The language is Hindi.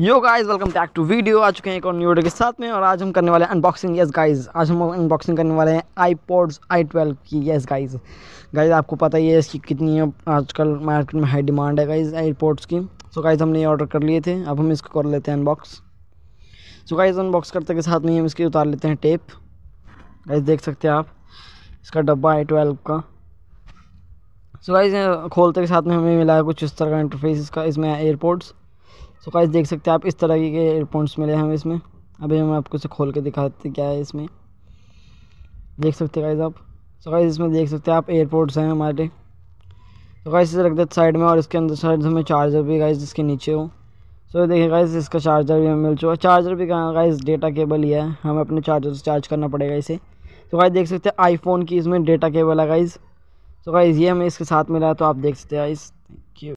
yo guys welcome back to video आ चुके हैं एक और न्यू वीडियो के साथ में और आज हम करने वाले हैं अनबॉक्सिंग यस गाइस आज हम अनबॉक्सिंग करने वाले हैं आई पॉड्स आई ट्वेल्व की यस गाइस गाइस आपको पता ही है इसकी कितनी है आजकल मार्केट में हाई डिमांड है गाइस एयरपोर्ट्स की सो so गाइस हमने ये ऑर्डर कर लिए थे अब हम इसको कर लेते हैं अनबॉक्स सो गाइज अनबॉक्स करते के साथ में हम इसकी उतार लेते हैं टेप गाइज देख सकते हैं आप इसका डब्बा आई ट्वेल्व का सो so खोलते के साथ में हमें मिला है कुछ इस तरह का इंटरफेस इसका इसमें एयरपोर्ट्स सो गाइस देख सकते हैं आप इस तरह के एयरफोन्स मिले हमें इसमें अभी हम आपको इसे खोल के दिखाते क्या है इसमें देख सकते हैं गाइस आप सो गाइस इसमें देख सकते हैं आप एयरपोर्ट्स हैं हमारे सो गाइस इसे रख देते साइड में और इसके अंदर साइड हमें चार्जर भी गाइस इसके नीचे हो सो देखिए गाइस इसका चार्जर भी हमें मिल चुका है चार्जर भी गाइस डेटा केबल ही है हमें अपने चार्जर से चार्ज करना पड़ेगा इसे तो गाइस देख सकते हैं आईफोन की इसमें डेटा केबल है गाइस तो गाइस ये हमें इसके साथ मिला है तो आप देख सकते हैं इस